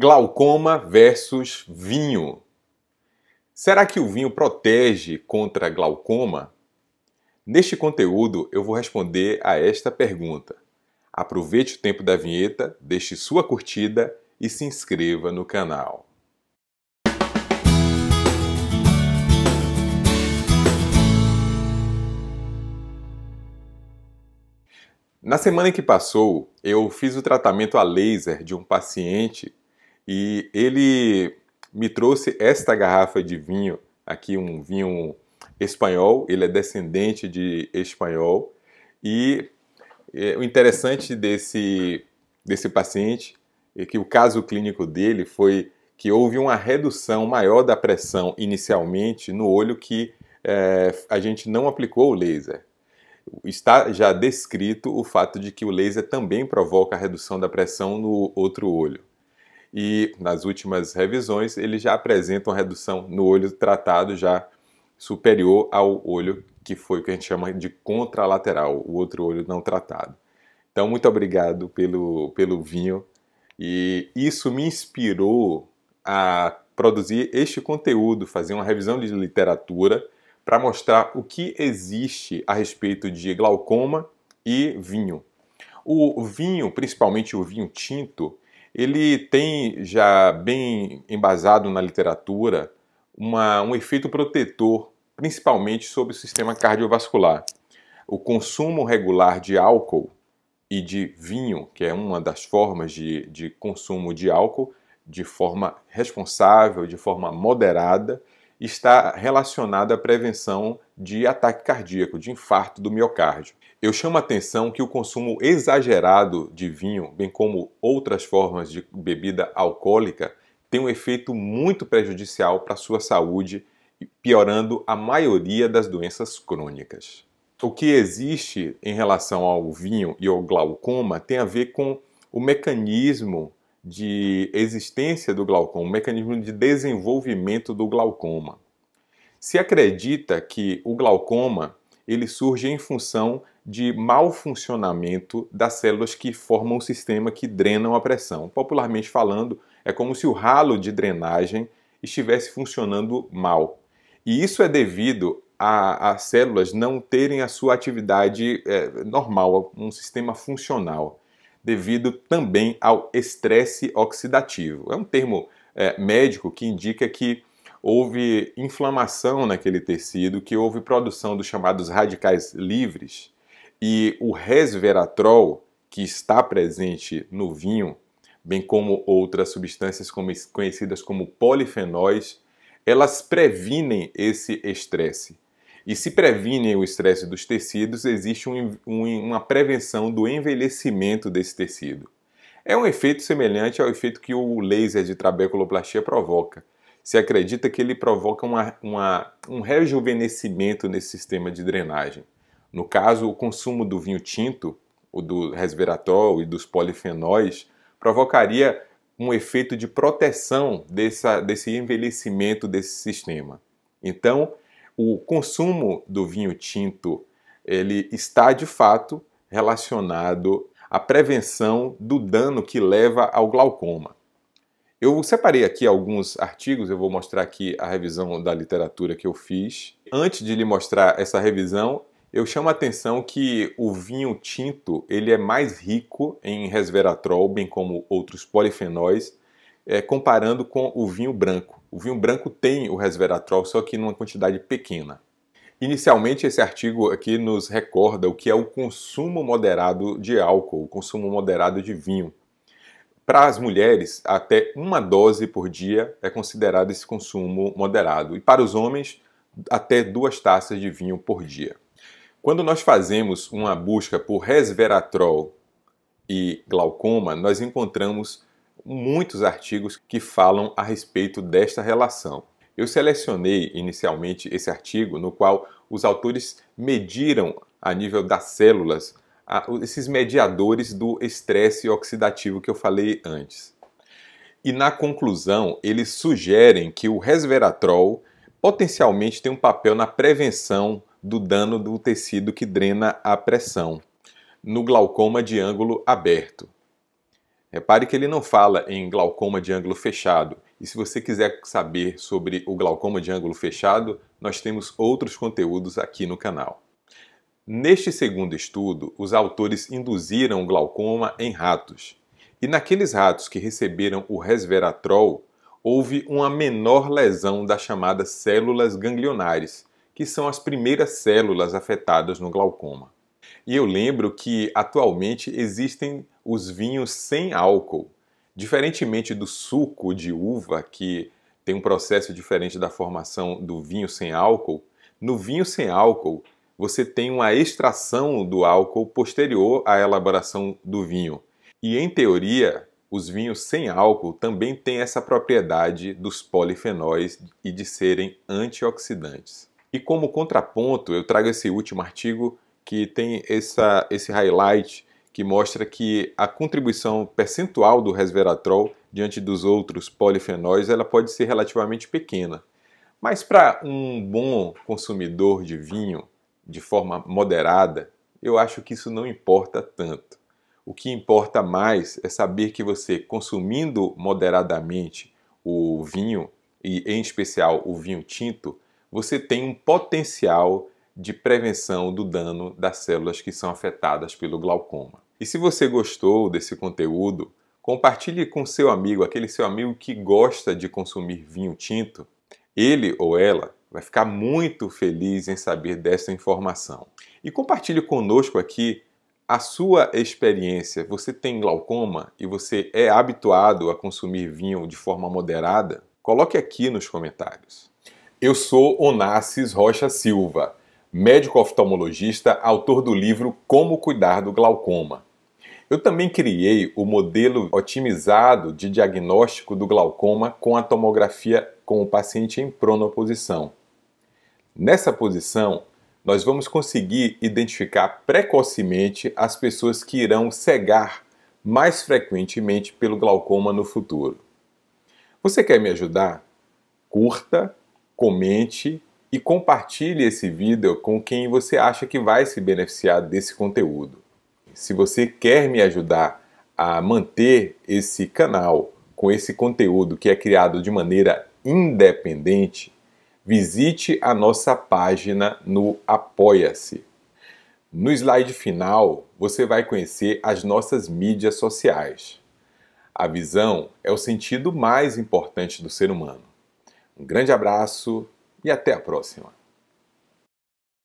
Glaucoma versus vinho. Será que o vinho protege contra glaucoma? Neste conteúdo eu vou responder a esta pergunta. Aproveite o tempo da vinheta, deixe sua curtida e se inscreva no canal. Na semana que passou, eu fiz o tratamento a laser de um paciente e ele me trouxe esta garrafa de vinho, aqui um vinho espanhol, ele é descendente de espanhol. E é, o interessante desse, desse paciente é que o caso clínico dele foi que houve uma redução maior da pressão inicialmente no olho que é, a gente não aplicou o laser. Está já descrito o fato de que o laser também provoca a redução da pressão no outro olho e nas últimas revisões ele já apresenta uma redução no olho tratado já superior ao olho que foi o que a gente chama de contralateral, o outro olho não tratado. Então, muito obrigado pelo, pelo vinho e isso me inspirou a produzir este conteúdo, fazer uma revisão de literatura para mostrar o que existe a respeito de glaucoma e vinho. O vinho, principalmente o vinho tinto, ele tem já bem embasado na literatura uma, um efeito protetor, principalmente sobre o sistema cardiovascular. O consumo regular de álcool e de vinho, que é uma das formas de, de consumo de álcool, de forma responsável, de forma moderada, está relacionado à prevenção de ataque cardíaco, de infarto do miocárdio. Eu chamo a atenção que o consumo exagerado de vinho, bem como outras formas de bebida alcoólica, tem um efeito muito prejudicial para a sua saúde, piorando a maioria das doenças crônicas. O que existe em relação ao vinho e ao glaucoma tem a ver com o mecanismo de existência do glaucoma, o mecanismo de desenvolvimento do glaucoma. Se acredita que o glaucoma ele surge em função de mau funcionamento das células que formam o sistema que drenam a pressão. Popularmente falando, é como se o ralo de drenagem estivesse funcionando mal. E isso é devido às células não terem a sua atividade é, normal, um sistema funcional, devido também ao estresse oxidativo. É um termo é, médico que indica que houve inflamação naquele tecido, que houve produção dos chamados radicais livres, e o resveratrol, que está presente no vinho, bem como outras substâncias conhecidas como polifenóis, elas previnem esse estresse. E se previnem o estresse dos tecidos, existe um, um, uma prevenção do envelhecimento desse tecido. É um efeito semelhante ao efeito que o laser de trabeculoplastia provoca, se acredita que ele provoca uma, uma, um rejuvenescimento nesse sistema de drenagem. No caso, o consumo do vinho tinto, o do resveratrol e dos polifenóis, provocaria um efeito de proteção dessa, desse envelhecimento desse sistema. Então, o consumo do vinho tinto ele está de fato relacionado à prevenção do dano que leva ao glaucoma. Eu separei aqui alguns artigos, eu vou mostrar aqui a revisão da literatura que eu fiz. Antes de lhe mostrar essa revisão, eu chamo a atenção que o vinho tinto ele é mais rico em resveratrol, bem como outros polifenóis, é, comparando com o vinho branco. O vinho branco tem o resveratrol, só que numa quantidade pequena. Inicialmente, esse artigo aqui nos recorda o que é o consumo moderado de álcool, o consumo moderado de vinho. Para as mulheres, até uma dose por dia é considerado esse consumo moderado, e para os homens, até duas taças de vinho por dia. Quando nós fazemos uma busca por resveratrol e glaucoma, nós encontramos muitos artigos que falam a respeito desta relação. Eu selecionei inicialmente esse artigo no qual os autores mediram a nível das células a, esses mediadores do estresse oxidativo que eu falei antes. E na conclusão, eles sugerem que o resveratrol potencialmente tem um papel na prevenção do dano do tecido que drena a pressão no glaucoma de ângulo aberto. Repare que ele não fala em glaucoma de ângulo fechado. E se você quiser saber sobre o glaucoma de ângulo fechado, nós temos outros conteúdos aqui no canal. Neste segundo estudo, os autores induziram o glaucoma em ratos. E naqueles ratos que receberam o resveratrol, houve uma menor lesão das chamadas células ganglionares, que são as primeiras células afetadas no glaucoma. E eu lembro que atualmente existem os vinhos sem álcool. Diferentemente do suco de uva, que tem um processo diferente da formação do vinho sem álcool, no vinho sem álcool você tem uma extração do álcool posterior à elaboração do vinho. E em teoria, os vinhos sem álcool também têm essa propriedade dos polifenóis e de serem antioxidantes. E como contraponto, eu trago esse último artigo que tem essa, esse highlight que mostra que a contribuição percentual do resveratrol diante dos outros polifenóis ela pode ser relativamente pequena. Mas para um bom consumidor de vinho, de forma moderada, eu acho que isso não importa tanto. O que importa mais é saber que você, consumindo moderadamente o vinho, e em especial o vinho tinto, você tem um potencial de prevenção do dano das células que são afetadas pelo glaucoma. E se você gostou desse conteúdo, compartilhe com seu amigo, aquele seu amigo que gosta de consumir vinho tinto. Ele ou ela vai ficar muito feliz em saber dessa informação. E compartilhe conosco aqui a sua experiência. Você tem glaucoma e você é habituado a consumir vinho de forma moderada? Coloque aqui nos comentários. Eu sou Onassis Rocha Silva, médico oftalmologista, autor do livro Como Cuidar do Glaucoma. Eu também criei o modelo otimizado de diagnóstico do glaucoma com a tomografia com o paciente em pronoposição. Nessa posição, nós vamos conseguir identificar precocemente as pessoas que irão cegar mais frequentemente pelo glaucoma no futuro. Você quer me ajudar? Curta, comente e compartilhe esse vídeo com quem você acha que vai se beneficiar desse conteúdo. Se você quer me ajudar a manter esse canal com esse conteúdo que é criado de maneira independente, visite a nossa página no Apoia-se. No slide final, você vai conhecer as nossas mídias sociais. A visão é o sentido mais importante do ser humano. Um grande abraço e até a próxima!